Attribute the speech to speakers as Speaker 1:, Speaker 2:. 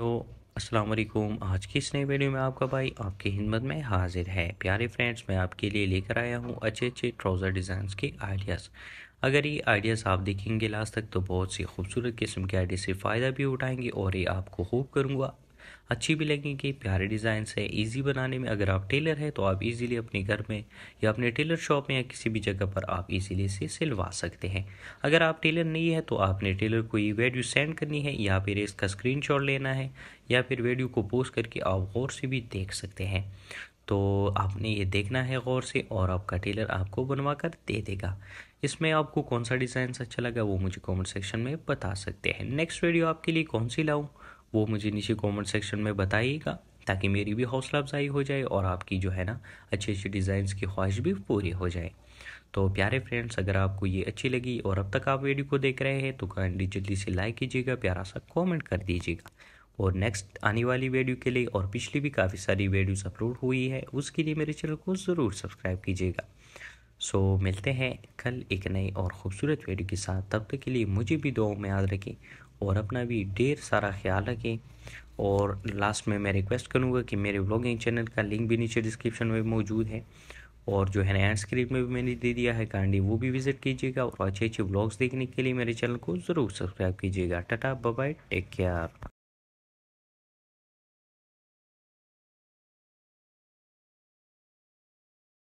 Speaker 1: तो अस्सलाम वालेकुम आज की इस नई वीडियो में आपका भाई आपकी हिम्मत में हाजिर है प्यारे फ्रेंड्स मैं आपके लिए लेकर आया हूँ अच्छे अच्छे ट्राउज़र डिज़ाइंस के आइडियाज़ अगर ये आइडियाज़ आप देखेंगे लास्ट तक तो बहुत सी खूबसूरत किस्म के आइडिया से फ़ायदा भी उठाएंगे और ये आपको खूब करूँगा अच्छी भी लगेंगी प्यारे डिज़ाइंस से ईजी बनाने में अगर आप टेलर हैं तो आप इजीली अपने घर में या अपने टेलर शॉप में या किसी भी जगह पर आप इजीली इसे सिलवा सकते हैं अगर आप टेलर नहीं है तो आपने टेलर को ये वीडियो सेंड करनी है या फिर इसका स्क्रीन लेना है या फिर वीडियो को पोस्ट करके आप गौर से भी देख सकते हैं तो आपने ये देखना है गौर से और आपका टेलर आपको बनवा कर दे देगा इसमें आपको कौन सा डिज़ाइन अच्छा लगा वो मुझे कमेंट सेक्शन में बता सकते हैं नेक्स्ट वीडियो आपके लिए कौन सी लाऊँ वो मुझे नीचे कमेंट सेक्शन में बताइएगा ताकि मेरी भी हौसला अफजाई हो जाए और आपकी जो है ना अच्छे अच्छे डिज़ाइंस की ख्वाहिश भी पूरी हो जाए तो प्यारे फ्रेंड्स अगर आपको ये अच्छी लगी और अब तक आप वीडियो को देख रहे हैं तो काइंडली जल्दी से लाइक कीजिएगा प्यारा सा कॉमेंट कर दीजिएगा और नेक्स्ट आने वाली वीडियो के लिए और पिछली भी काफ़ी सारी वीडियोस अपलोड हुई है उसके लिए मेरे चैनल को ज़रूर सब्सक्राइब कीजिएगा सो so, मिलते हैं कल एक नई और ख़ूबसूरत वीडियो के साथ तब तक के लिए मुझे भी दुआओं में याद रखें और अपना भी ढेर सारा ख्याल रखें और लास्ट में मैं रिक्वेस्ट करूँगा कि मेरे व्लॉगिंग चैनल का लिंक भी नीचे डिस्क्रिप्शन में मौजूद है और जो है नया स्क्रीन में भी मैंने दे दिया है कांडी वो भी विज़िट कीजिएगा और अच्छे अच्छे ब्लॉग्स देखने के लिए मेरे चैनल को ज़रूर सब्सक्राइब कीजिएगा टाटा बाय टेक केयर